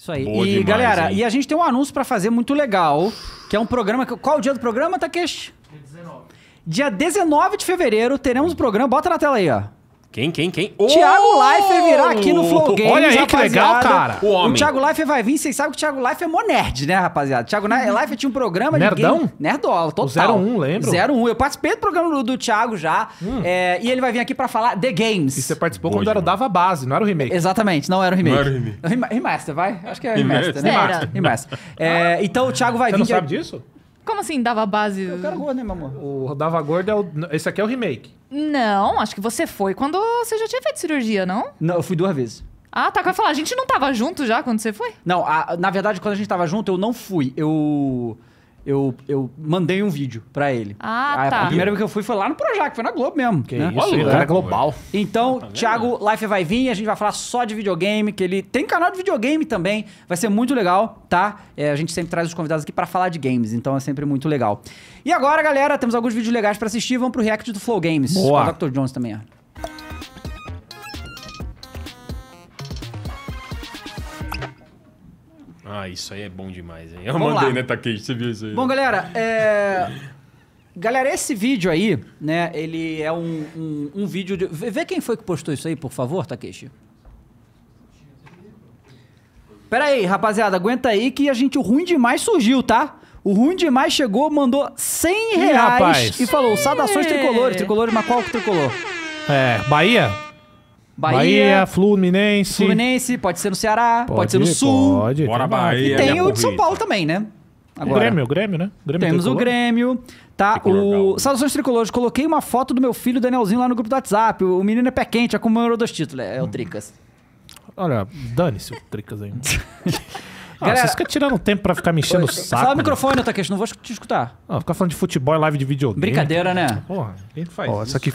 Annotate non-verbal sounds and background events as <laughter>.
Isso aí. Boa e demais, galera, hein? e a gente tem um anúncio para fazer muito legal, que é um programa. Que, qual o dia do programa, Takeshi? Dia 19. Dia 19 de fevereiro teremos o um programa. Bota na tela aí, ó. Quem, quem, quem? Oh! Thiago Leifert virá aqui no Flow Games, Olha aí rapaziada. que legal, cara. O, homem. o Thiago Leifert vai vir, vocês sabem que o Thiago Leifert é mó nerd, né, rapaziada? O Thiago Life uhum. Leifert tinha um programa de Nerdão? Game... Nerdola, total. O 01, lembro. 01. Eu participei do programa do, do Thiago já. Hum. É, e ele vai vir aqui pra falar The Games. E você participou Boa, quando era dava base, não era o remake. Exatamente, não era o remake. Não era o remake. Remaster, vai? Acho que é remaster, remaster né? Remaster. remaster. É, então o Thiago vai você vir... Você não sabe disso? Como assim, dava base? É, o quero gordo, né, meu amor? O Dava Gordo é o. Esse aqui é o remake. Não, acho que você foi quando você já tinha feito cirurgia, não? Não, eu fui duas vezes. Ah, tá. eu falar, a gente não tava junto já quando você foi? Não, a- na verdade, quando a gente tava junto, eu não fui. Eu. Eu, eu mandei um vídeo pra ele. Ah, a, tá. A primeira vez que eu fui foi lá no Projac, foi na Globo mesmo. Que né? isso, Olha, é global. Então, tá Thiago Life vai vir, a gente vai falar só de videogame, que ele tem canal de videogame também, vai ser muito legal, tá? É, a gente sempre traz os convidados aqui para falar de games, então é sempre muito legal. E agora, galera, temos alguns vídeos legais para assistir, vamos pro React do Flow Games. Boa. Com o Dr. Jones também, ó. Ah, isso aí é bom demais, hein? Eu Vamos mandei, lá. né, Takeshi? Você viu isso aí? Bom, né? galera, é... Galera, esse vídeo aí, né? Ele é um, um, um vídeo de. Vê quem foi que postou isso aí, por favor, Takeshi. Pera aí, rapaziada, aguenta aí que a gente, o ruim demais surgiu, tá? O ruim demais chegou, mandou 100 reais Ih, e falou: saudações tricolores, tricolor, mas qual tricolor? É, Bahia? Bahia, Bahia Fluminense. Fluminense, pode ser no Ceará, pode, pode ser no Sul. Pode, Bora Bahia. E né? tem o de São Paulo também, né? Agora, o Grêmio, Grêmio, né? Grêmio temos tricolor. o Grêmio, tá? Tricolor, o... Saudações tricolores. Coloquei uma foto do meu filho Danielzinho lá no grupo do WhatsApp. O menino é pé quente, já é comemorou dois títulos. É, o hum. Tricas. Olha, dane-se o Tricas aí. <laughs> Ah, Galera, vocês ficam tirando tempo pra ficar mexendo o saco. Fala o né? microfone, Takeshi, não vou te escutar. Ah, ficar falando de futebol e live de videogame. Brincadeira, né? Porra, quem faz Ó, isso? Essa aqui